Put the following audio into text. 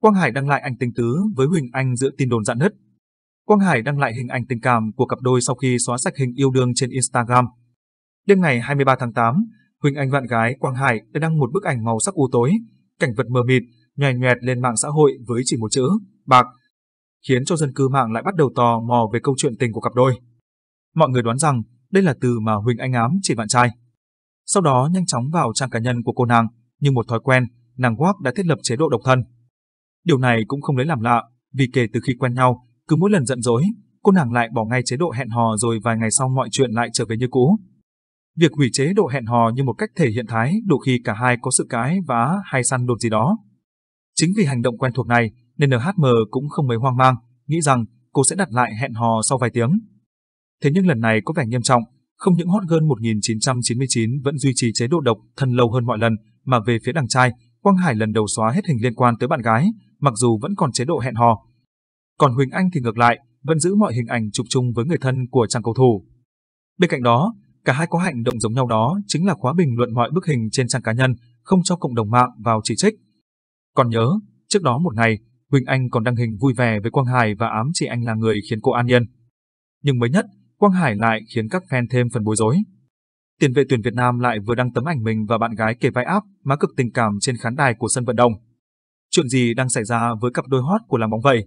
Quang Hải đăng lại ảnh tình tứ với Huỳnh Anh giữa tin đồn dạn nứt. Quang Hải đăng lại hình ảnh tình cảm của cặp đôi sau khi xóa sạch hình yêu đương trên Instagram. Đêm ngày 23 tháng 8, Huỳnh Anh bạn gái Quang Hải đã đăng một bức ảnh màu sắc u tối, cảnh vật mờ mịt, nhòe nhòe lên mạng xã hội với chỉ một chữ, bạc, khiến cho dân cư mạng lại bắt đầu tò mò về câu chuyện tình của cặp đôi. Mọi người đoán rằng đây là từ mà Huỳnh Anh ám chỉ bạn trai. Sau đó nhanh chóng vào trang cá nhân của cô nàng, như một thói quen, nàng Quác đã thiết lập chế độ độc thân. Điều này cũng không lấy làm lạ, vì kể từ khi quen nhau, cứ mỗi lần giận dỗi, cô nàng lại bỏ ngay chế độ hẹn hò rồi vài ngày sau mọi chuyện lại trở về như cũ. Việc hủy chế độ hẹn hò như một cách thể hiện thái độ khi cả hai có sự cãi vã hay săn đột gì đó. Chính vì hành động quen thuộc này nên NHM cũng không mấy hoang mang, nghĩ rằng cô sẽ đặt lại hẹn hò sau vài tiếng. Thế nhưng lần này có vẻ nghiêm trọng, không những hot girl 1999 vẫn duy trì chế độ độc thân lâu hơn mọi lần, mà về phía đằng trai, Quang Hải lần đầu xóa hết hình liên quan tới bạn gái, mặc dù vẫn còn chế độ hẹn hò. Còn Huỳnh Anh thì ngược lại, vẫn giữ mọi hình ảnh chụp chung với người thân của chàng cầu thủ. Bên cạnh đó, cả hai có hành động giống nhau đó chính là khóa bình luận mọi bức hình trên trang cá nhân, không cho cộng đồng mạng vào chỉ trích. Còn nhớ, trước đó một ngày, Huỳnh Anh còn đăng hình vui vẻ với Quang Hải và ám chỉ anh là người khiến cô an yên. Nhưng mới nhất, Quang Hải lại khiến các fan thêm phần bối rối. Tiền vệ tuyển Việt Nam lại vừa đăng tấm ảnh mình và bạn gái kề vai áp, má cực tình cảm trên khán đài của sân vận động. Chuyện gì đang xảy ra với cặp đôi hot của làng bóng vậy?